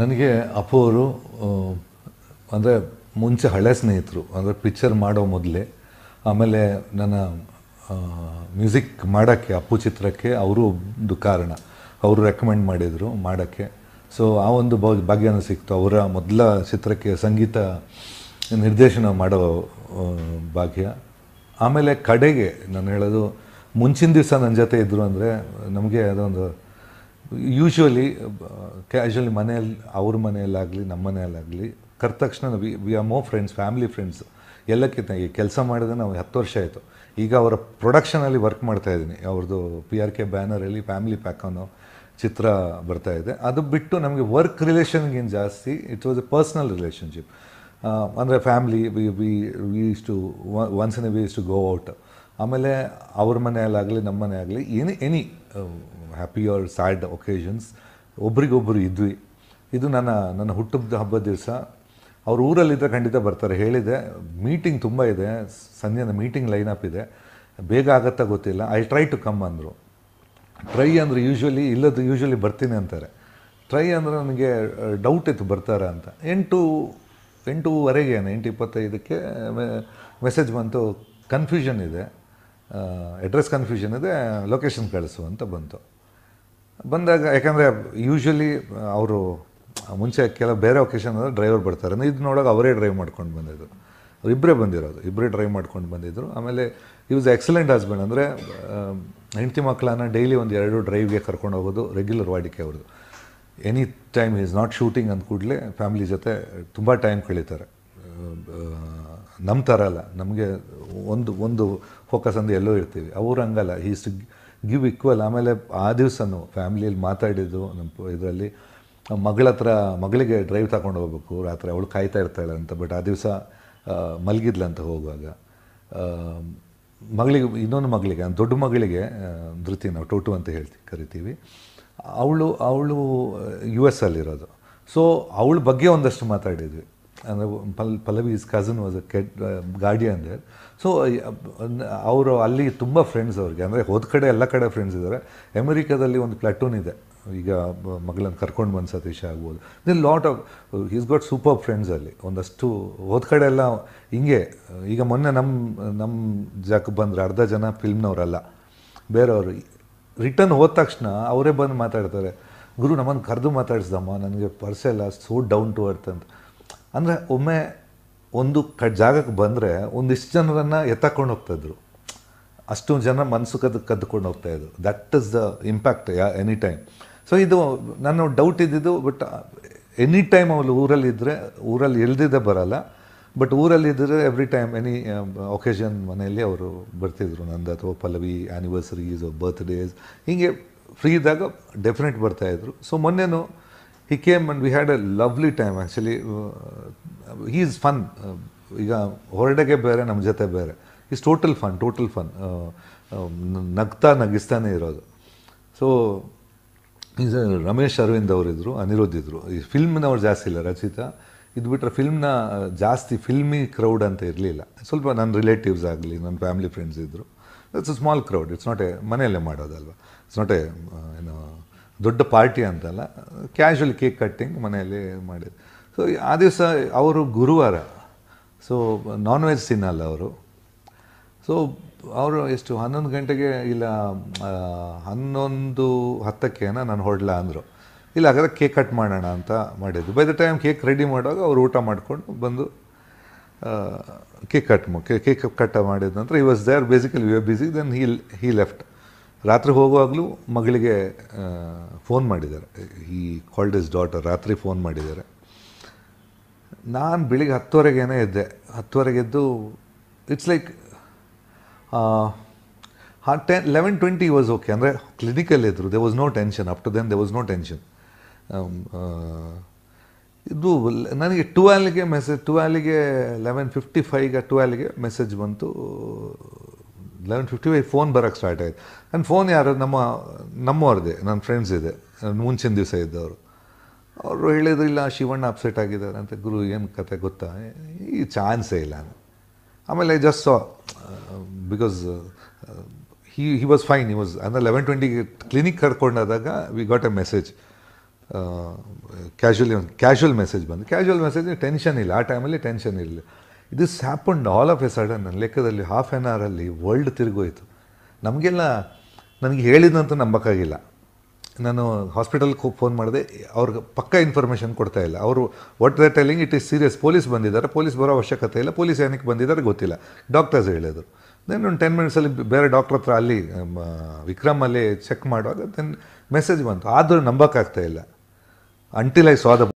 ನನಗೆ ಅಪ್ಪು ಅವರು ಅಂದರೆ ಮುಂಚೆ ಹಳೆ ಸ್ನೇಹಿತರು ಅಂದರೆ ಪಿಕ್ಚರ್ ಮಾಡೋ ಮೊದಲೇ ಆಮೇಲೆ ನನ್ನ ಮ್ಯೂಸಿಕ್ ಮಾಡೋಕ್ಕೆ ಅಪ್ಪು ಚಿತ್ರಕ್ಕೆ ಅವರು ಒಂದು ಕಾರಣ ಅವರು ರೆಕಮೆಂಡ್ ಮಾಡಿದರು ಮಾಡೋಕ್ಕೆ ಸೊ ಆ ಒಂದು ಭಾಗ್ಯನ ಸಿಕ್ತು ಅವರ ಮೊದಲ ಚಿತ್ರಕ್ಕೆ ಸಂಗೀತ ನಿರ್ದೇಶನ ಮಾಡೋ ಭಾಗ್ಯ ಆಮೇಲೆ ಕಡೆಗೆ ನಾನು ಹೇಳೋದು ಮುಂಚಿನ ದಿವಸ ನನ್ನ ಜೊತೆ ಇದ್ದರು ಅಂದರೆ ನಮಗೆ ಅದೊಂದು ಯೂಶ್ವಲಿ ಕ್ಯಾಶುವಲಿ uh, ಮನೆಯಲ್ಲಿ ಅವ್ರ ಮನೆಯಲ್ಲಾಗಲಿ ನಮ್ಮ ಮನೆಯಲ್ಲಾಗಲಿ ಕರೆದ ತಕ್ಷಣ we we are more friends family friends ಎಲ್ಲಕ್ಕಿಂತ ಈ ಕೆಲಸ ಮಾಡಿದ್ರೆ ನಾವು ಹತ್ತು ವರ್ಷ ಆಯಿತು ಈಗ ಅವರ ಪ್ರೊಡಕ್ಷನಲ್ಲಿ ವರ್ಕ್ ಮಾಡ್ತಾ ಇದ್ದೀನಿ ಅವ್ರದ್ದು ಪಿ ಆರ್ ಕೆ ಬ್ಯಾನರಲ್ಲಿ ಫ್ಯಾಮಿಲಿ ಪ್ಯಾಕ್ ಅನ್ನೋ ಚಿತ್ರ ಬರ್ತಾ ಇದೆ ಅದು ಬಿಟ್ಟು ನಮಗೆ ವರ್ಕ್ ರಿಲೇಷನ್ಗಿಂತ ಜಾಸ್ತಿ it was a personal relationship ಅಂದರೆ family we we we use to once in a we use to go out ಆಮೇಲೆ ಅವ್ರ ಮನೆಯಲ್ಲಾಗಲಿ ನಮ್ಮ ಮನೆ ಆಗಲಿ any any happy or sad occasions ಒಬ್ರಿಗೊಬ್ಬರು ಇದ್ವಿ ಇದು ನನ್ನ ನನ್ನ ಹುಟ್ಟುಹಬ್ಬದ ಹಬ್ಬದ ದಿವಸ ಅವ್ರ ಊರಲ್ಲಿದ್ದರೆ ಖಂಡಿತ ಬರ್ತಾರೆ ಹೇಳಿದೆ ಮೀಟಿಂಗ್ ತುಂಬ ಇದೆ ಸಂಜೆನ ಮೀಟಿಂಗ್ ಲೈನ್ ಅಪ್ ಇದೆ ಬೇಗ ಆಗತ್ತಾ ಗೊತ್ತಿಲ್ಲ ಐ ಟ್ರೈ ಟು ಕಮ್ ಅಂದರು ಟ್ರೈ ಅಂದರೆ ಯೂಶ್ವಲಿ ಇಲ್ಲದ್ದು ಯೂಶ್ವಲಿ ಬರ್ತೀನಿ ಅಂತಾರೆ ಟ್ರೈ ಅಂದರೆ ನನಗೆ ಡೌಟ್ uh, ಇತ್ತು ಬರ್ತಾರೆ ಅಂತ ಎಂಟು ಏನು ಎಂಟು ಇಪ್ಪತ್ತೈದಕ್ಕೆ ಮೆಸೇಜ್ ಬಂತು ಕನ್ಫ್ಯೂಷನ್ ಇದೆ ಅಡ್ರೆಸ್ ಕನ್ಫ್ಯೂಷನ್ ಇದೆ ಲೊಕೇಶನ್ ಕಳಿಸು ಅಂತ ಬಂತು ಬಂದಾಗ ಯಾಕಂದರೆ ಯೂಶ್ವಲಿ ಅವರು ಮುಂಚೆ ಕೆಲವು ಬೇರೆ ಒಕೇಶನ್ ಅಂದರೆ ಡ್ರೈವರ್ ಬರ್ತಾರೆ ಇದು ನೋಡೋಕೆ ಅವರೇ ಡ್ರೈವ್ ಮಾಡ್ಕೊಂಡು ಅವ್ರು ಇಬ್ಬರೇ ಬಂದಿರೋದು ಇಬ್ಬರೇ ಡ್ರೈವ್ ಮಾಡ್ಕೊಂಡು ಬಂದಿದ್ದರು ಆಮೇಲೆ ವಾಸ್ ಎಕ್ಸಲೆಂಟ್ ಹಸ್ಬೆಂಡ್ ಅಂದರೆ ಹೆಂಡತಿ ಮಕ್ಕಳನ್ನು ಡೈಲಿ ಒಂದು ಎರಡು ಡ್ರೈವ್ಗೆ ಕರ್ಕೊಂಡು ಹೋಗೋದು ರೆಗ್ಯುಲರ್ ವಾಡಿಕೆ ಅವ್ರದ್ದು any time he's not shooting ಅಂದ ಕೂಡಲೇ ಫ್ಯಾಮಿಲಿ ಜೊತೆ ತುಂಬ ಟೈಮ್ ಕಳೀತಾರೆ ನಮ್ಮ ಥರ ಅಲ್ಲ ನಮಗೆ ಒಂದು ಒಂದು ಫೋಕಸ್ ಅಂದು ಎಲ್ಲೋ ಇರ್ತೀವಿ ಅವ್ರು ಹಂಗಲ್ಲ ಈ ಟು ಗಿವ್ ಇಕ್ವಲ್ ಆಮೇಲೆ ಆ ದಿವಸನೂ ಫ್ಯಾಮಿಲಿಯಲ್ಲಿ ಮಾತಾಡಿದ್ದು ನಮ್ಮ ಇದರಲ್ಲಿ ಮಗಳ ಹತ್ರ ಮಗಳಿಗೆ ಡ್ರೈವ್ ತಗೊಂಡು ಹೋಗ್ಬೇಕು ರಾತ್ರಿ ಅವಳು ಕಾಯ್ತಾ ಇರ್ತಾಳೆ ಅಂತ ಬಟ್ ಆ ದಿವಸ ಮಲಗಿದ್ಲಂತ ಹೋಗುವಾಗ ಮಗಳಿಗೆ ಇನ್ನೊಂದು ಮಗಳಿಗೆ ದೊಡ್ಡ ಮಗಳಿಗೆ ಧೃತಿ ನಾವು ಟೋಟು ಅಂತ ಹೇಳ್ತಿ ಕರಿತೀವಿ ಅವಳು ಅವಳು ಯು ಎಸ್ ಅಲ್ಲಿರೋದು ಸೊ ಅವಳ ಬಗ್ಗೆ ಒಂದಷ್ಟು ಮಾತಾಡಿದ್ವಿ ಅಂದರೆ ಪಲ್ ಪಲ್ಲವಿಸ್ ಕಸಿನ್ ವಾಸ್ ಅ ಕೆಟ್ ಗಾರ್ಡಿಯನ್ ದೇರ್ ಸೊ ಅವರು ಅಲ್ಲಿ ತುಂಬ ಫ್ರೆಂಡ್ಸ್ ಅವ್ರಿಗೆ ಅಂದರೆ ಹೋದ ಕಡೆ ಎಲ್ಲ ಕಡೆ ಫ್ರೆಂಡ್ಸ್ ಇದ್ದಾರೆ ಅಮೆರಿಕಾದಲ್ಲಿ ಒಂದು ಪ್ಲಾಟೂನ್ ಇದೆ ಈಗ ಮಗಳನ್ನು ಕರ್ಕೊಂಡು ಬಂದು ಸತೀಶ ಆಗ್ಬೋದು then lot of he's got super friends ಅಲ್ಲಿ ಒಂದಷ್ಟು ಹೋದ ಕಡೆ ಎಲ್ಲ ಹಿಂಗೆ ಈಗ ಮೊನ್ನೆ ನಮ್ಮ ನಮ್ಮ ಜಾಗಕ್ಕೆ ಬಂದರೆ ಅರ್ಧ ಜನ ಫಿಲ್ಮ್ನವರಲ್ಲ ಬೇರೆಯವರು ರಿಟರ್ನ್ ಹೋದ ತಕ್ಷಣ ಅವರೇ ಬಂದು ಮಾತಾಡ್ತಾರೆ ಗುರು ನಮ್ಮನ್ನು ಕರೆದು ಮಾತಾಡಿಸ್ದಮ್ಮ ನನಗೆ personally so down to earth ಅಂತ ಅಂದರೆ ಒಮ್ಮೆ ಒಂದು ಕ ಜಾಗಕ್ಕೆ ಬಂದರೆ ಒಂದಿಷ್ಟು ಜನರನ್ನು ಎತ್ತಕೊಂಡು ಹೋಗ್ತಾಯಿದ್ರು ಅಷ್ಟು ಜನ ಮನಸ್ಸು ಕದ್ದು ಕದ್ದುಕೊಂಡು ಹೋಗ್ತಾಯಿದ್ರು that is the impact yeah any time so ಇದು ನಾನು ಡೌಟ್ ಇದ್ದಿದ್ದು ಬಟ್ ಎನಿ ಟೈಮ್ ಅವಳು ಊರಲ್ಲಿದ್ದರೆ ಊರಲ್ಲಿ ಎಲ್ದಿದ್ದೇ ಬರಲ್ಲ ಬಟ್ ಊರಲ್ಲಿದ್ದರೆ ಎವ್ರಿ ಟೈಮ್ ಎನಿ ಒಕೇಶನ್ ಮನೆಯಲ್ಲಿ ಅವರು ಬರ್ತಿದ್ರು ನಂದು ಅಥವಾ ಪಲ್ಲವಿ ಆ್ಯನಿವರ್ಸರೀಸ್ ಬರ್ತ್ಡೇಸ್ ಹೀಗೆ ಫ್ರೀ ಇದ್ದಾಗ ಡೆಫಿನೆಟ್ ಬರ್ತಾಯಿದ್ರು ಸೊ ಮೊನ್ನೆನೂ he came and we had a lovely time actually he is fun uh, ಈಗ ಹೊರಡೆಗೆ ಬೇರೆ ನಮ್ಮ ಜೊತೆ ಬೇರೆ he's total fun total fun ನಗ್ತಾ ನಗಿಸ್ತಾನೆ ಇರೋದು ಸೊ ಈಸ್ ರಮೇಶ್ ಅರವಿಂದ್ ಅವರಿದ್ದರು ಅನಿರುದ್ಧ ಇದ್ದರು ಈ ಫಿಲ್ಮ್ನವ್ರು ಜಾಸ್ತಿ ಇಲ್ಲ ರಚಿತಾ ಇದು ಬಿಟ್ಟರೆ ಫಿಲ್ಮ್ನ ಜಾಸ್ತಿ ಫಿಲ್ಮಿ ಕ್ರೌಡ್ ಅಂತ ಇರಲಿಲ್ಲ ಸ್ವಲ್ಪ ನನ್ನ ರಿಲೇಟಿವ್ಸ್ ಆಗಲಿ ನನ್ನ ಫ್ಯಾಮಿಲಿ ಫ್ರೆಂಡ್ಸ್ ಇದ್ದರು it's a small crowd it's not a ಮನೆಯಲ್ಲೇ ಮಾಡೋದಲ್ವ ಇಟ್ಸ್ ನಾಟ್ ಎ ಏನೋ ದೊಡ್ಡ ಪಾರ್ಟಿ ಅಂತಲ್ಲ ಕ್ಯಾಶುವಲ್ ಕೇಕ್ ಕಟ್ಟಿಂಗ್ ಮನೆಯಲ್ಲಿ ಮಾಡಿದ್ರು ಸೊ ಆ ದಿವಸ ಅವರು ಗುರುವಾರ ಸೊ ನಾನ್ ವೆಜ್ ತಿನ್ನಲ್ಲ ಅವರು ಸೊ ಅವರು ಎಷ್ಟು ಹನ್ನೊಂದು ಗಂಟೆಗೆ ಇಲ್ಲ ಹನ್ನೊಂದು ಏನೋ ನಾನು ಹೊಡ್ಲಾ ಅಂದರು ಇಲ್ಲ ಹಾಗಾದ್ರೆ ಕೇಕ್ ಕಟ್ ಮಾಡೋಣ ಅಂತ ಮಾಡಿದ್ದು by the time cake ready ಮಾಡುವಾಗ ಅವರು ಊಟ ಮಾಡಿಕೊಂಡು ಬಂದು ಕೇಕ್ ಕಟ್ ಕೇಕ್ ಕಟ್ಟ ಮಾಡಿದ ನಂತರ he was are basically we are busy then he he left ರಾತ್ರಿ ಹೋಗುವಾಗಲೂ ಮಗಳಿಗೆ ಫೋನ್ ಮಾಡಿದ್ದಾರೆ ಈ ಕಾಲ್ಡ್ ಇಸ್ ಡಾಟರ್ ರಾತ್ರಿ ಫೋನ್ ಮಾಡಿದ್ದಾರೆ ನಾನು ಬೆಳಿಗ್ಗೆ ಹತ್ತುವರೆಗೇನೆ ಇದ್ದೆ ಹತ್ತುವರೆಗೆ ಎದ್ದು it's like ten eleven twenty was okay ಅಂದರೆ ಕ್ಲಿನಿಕಲ್ಲಿದ್ದರು they was no tension up to then they was no tension ಇದು ನನಗೆ ಟುವೆಲ್ಗೆ ಮೆಸೇಜ್ ಟುವೆಲ್ಗೆ ಲೆವೆನ್ ಫಿಫ್ಟಿ ಫೈವ್ಗೆ ಟುವೆಲ್ಗೆ ಮೆಸೇಜ್ ಬಂತು ಲೆವೆನ್ ಫಿಫ್ಟಿ ವೈ ಫೋನ್ ಬರೋಕ್ಕೆ ಸ್ಟಾರ್ಟ್ ಆಯಿತು ನನ್ನ ಫೋನ್ ಯಾರು ನಮ್ಮ ನಮ್ಮವ್ರದ್ದೇ ನನ್ನ ಫ್ರೆಂಡ್ಸ್ ಇದೆ ಮುಂಚಿನ ದಿವಸ ಇದ್ದವರು ಅವರು ಹೇಳಿದ್ರು ಇಲ್ಲ ಶಿವಣ್ಣ ಅಪ್ಸೆಟ್ ಆಗಿದ್ದಾರೆ ಅಂತ ಗುರು ಏನು ಕತೆ ಗೊತ್ತಾ ಈ ಚಾನ್ಸೇ ಇಲ್ಲ ಆಮೇಲೆ just saw because he he was fine he was ಅಂದರೆ ಲೆವೆನ್ ಟ್ವೆಂಟಿಗೆ ಕ್ಲಿನಿಕ್ ಕರ್ಕೊಂಡಾದಾಗ we got a message casually ಒಂದು ಕ್ಯಾಶುವಲ್ ಮೆಸೇಜ್ ಬಂದು ಕ್ಯಾಶುವಲ್ ಮೆಸೇಜ್ ಟೆನ್ಷನ್ ಇಲ್ಲ ಆ ಟೈಮಲ್ಲಿ ಟೆನ್ಷನ್ ಇಲ್ಲ this happened all of a sudden ನನ್ನ ಲೆಕ್ಕದಲ್ಲಿ ಹಾಫ್ ಆ್ಯನ್ ಅವರಲ್ಲಿ ವರ್ಲ್ಡ್ ತಿರುಗೋಯಿತು ನಮಗೆಲ್ಲ ನನಗೆ ಹೇಳಿದಂತ ನಂಬಕ್ಕಾಗಿಲ್ಲ ನಾನು ಹಾಸ್ಪಿಟಲ್ಗೆ ಫೋನ್ ಮಾಡಿದೆ ಅವ್ರಿಗೆ ಪಕ್ಕ ಇನ್ಫಾರ್ಮೇಷನ್ ಕೊಡ್ತಾ ಇಲ್ಲ ಅವರು what they telling it is serious police ಬಂದಿದ್ದಾರೆ ಪೊಲೀಸ್ ಬರೋ ಅವಶ್ಯಕತೆ ಇಲ್ಲ ಪೊಲೀಸ್ ಏನಕ್ಕೆ ಬಂದಿದ್ದಾರೆ ಗೊತ್ತಿಲ್ಲ ಡಾಕ್ಟರ್ಸ್ ಹೇಳಿದರು ದೆನ್ ಒಂದು ಟೆನ್ ಮಿನಿಟ್ಸಲ್ಲಿ ಬೇರೆ ಡಾಕ್ಟರ್ ಹತ್ರ ಅಲ್ಲಿ ವಿಕ್ರಮಲ್ಲಿ ಚೆಕ್ ಮಾಡುವಾಗ ದೆನ್ ಮೆಸೇಜ್ ಬಂತು ಆದರೂ ನಂಬಕ್ಕಾಗ್ತಾ ಇಲ್ಲ ಅಂಟಿಲ್ ಐ ಸ್ವಾದ